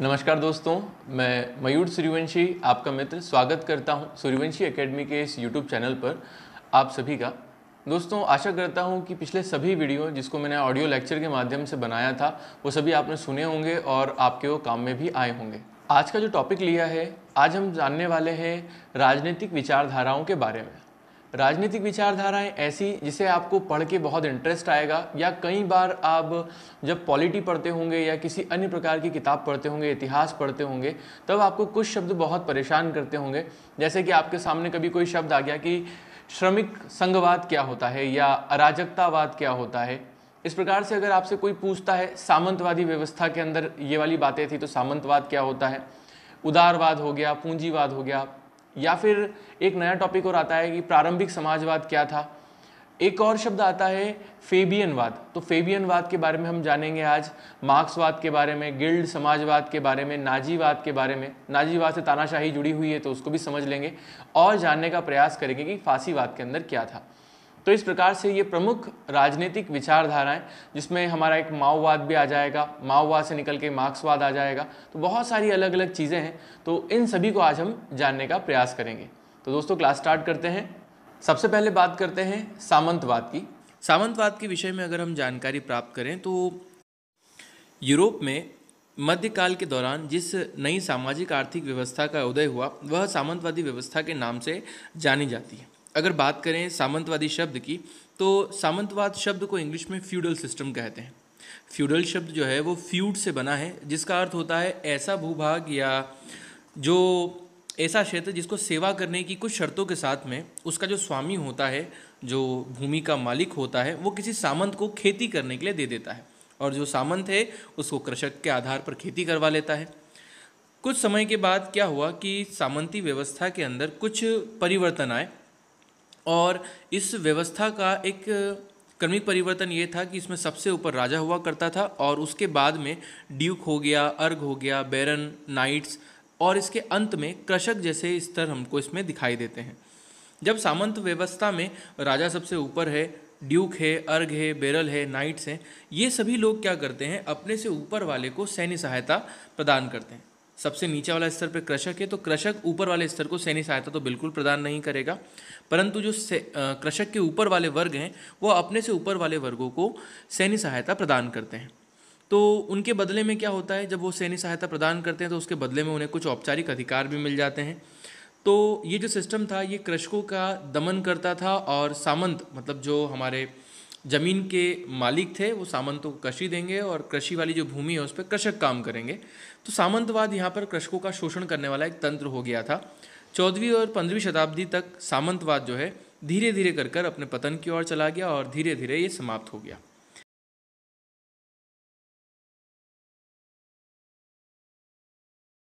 नमस्कार दोस्तों मैं मयूर सूर्यवंशी आपका मित्र स्वागत करता हूं सूर्यवंशी एकेडमी के इस यूट्यूब चैनल पर आप सभी का दोस्तों आशा करता हूं कि पिछले सभी वीडियो जिसको मैंने ऑडियो लेक्चर के माध्यम से बनाया था वो सभी आपने सुने होंगे और आपके वो काम में भी आए होंगे आज का जो टॉपिक लिया है आज हम जानने वाले हैं राजनीतिक विचारधाराओं के बारे में राजनीतिक विचारधाराएं ऐसी जिसे आपको पढ़ के बहुत इंटरेस्ट आएगा या कई बार आप जब पॉलिटी पढ़ते होंगे या किसी अन्य प्रकार की किताब पढ़ते होंगे इतिहास पढ़ते होंगे तब आपको कुछ शब्द बहुत परेशान करते होंगे जैसे कि आपके सामने कभी कोई शब्द आ गया कि श्रमिक संघवाद क्या होता है या अराजकतावाद क्या होता है इस प्रकार से अगर आपसे कोई पूछता है सामंतवादी व्यवस्था के अंदर ये वाली बातें थी तो सामंतवाद क्या होता है उदारवाद हो गया पूंजीवाद हो गया या फिर एक नया टॉपिक और आता है कि प्रारंभिक समाजवाद क्या था एक और शब्द आता है फेबियनवाद तो फेबियनवाद के बारे में हम जानेंगे आज मार्क्सवाद के बारे में गिल्ड समाजवाद के बारे में नाजीवाद के बारे में नाजीवाद से तानाशाही जुड़ी हुई है तो उसको भी समझ लेंगे और जानने का प्रयास करेंगे कि फांसीवाद के अंदर क्या था तो इस प्रकार से ये प्रमुख राजनीतिक विचारधाराएं जिसमें हमारा एक माओवाद भी आ जाएगा माओवाद से निकल के मार्क्सवाद आ जाएगा तो बहुत सारी अलग अलग चीज़ें हैं तो इन सभी को आज हम जानने का प्रयास करेंगे तो दोस्तों क्लास स्टार्ट करते हैं सबसे पहले बात करते हैं सामंतवाद की सामंतवाद के विषय में अगर हम जानकारी प्राप्त करें तो यूरोप में मध्यकाल के दौरान जिस नई सामाजिक आर्थिक व्यवस्था का उदय हुआ वह सामंतवादी व्यवस्था के नाम से जानी जाती है अगर बात करें सामंतवादी शब्द की तो सामंतवाद शब्द को इंग्लिश में फ्यूडल सिस्टम कहते हैं फ्यूडल शब्द जो है वो फ्यूड से बना है जिसका अर्थ होता है ऐसा भूभाग या जो ऐसा क्षेत्र जिसको सेवा करने की कुछ शर्तों के साथ में उसका जो स्वामी होता है जो भूमि का मालिक होता है वो किसी सामंत को खेती करने के लिए दे देता है और जो सामंत है उसको कृषक के आधार पर खेती करवा लेता है कुछ समय के बाद क्या हुआ कि सामंती व्यवस्था के अंदर कुछ परिवर्तन आए और इस व्यवस्था का एक क्रमिक परिवर्तन ये था कि इसमें सबसे ऊपर राजा हुआ करता था और उसके बाद में ड्यूक हो गया अर्ग हो गया बैरन नाइट्स और इसके अंत में कृषक जैसे स्तर हमको इसमें दिखाई देते हैं जब सामंत व्यवस्था में राजा सबसे ऊपर है ड्यूक है अर्घ है बेरल है नाइट्स हैं ये सभी लोग क्या करते हैं अपने से ऊपर वाले को सैन्य सहायता प्रदान करते हैं सबसे नीचे वाला स्तर पर कृषक है तो कृषक ऊपर वाले स्तर को सैन्य सहायता तो बिल्कुल प्रदान नहीं करेगा परंतु जो कृषक के ऊपर वाले वर्ग हैं वो अपने से ऊपर वाले वर्गों को सैन्य सहायता प्रदान करते हैं तो उनके बदले में क्या होता है जब वो सैन्य सहायता प्रदान करते हैं तो उसके बदले में उन्हें कुछ औपचारिक अधिकार भी मिल जाते हैं तो ये जो सिस्टम था ये कृषकों का दमन करता था और सामंत मतलब जो हमारे ज़मीन के मालिक थे वो सामंतों को कृषि देंगे और कृषि वाली जो भूमि है उस पर कृषक काम करेंगे तो सामंतवाद यहाँ पर कृषकों का शोषण करने वाला एक तंत्र हो गया था चौदहवीं और पंद्रहवीं शताब्दी तक सामंतवाद जो है धीरे धीरे कर कर अपने पतन की ओर चला गया और धीरे धीरे ये समाप्त हो गया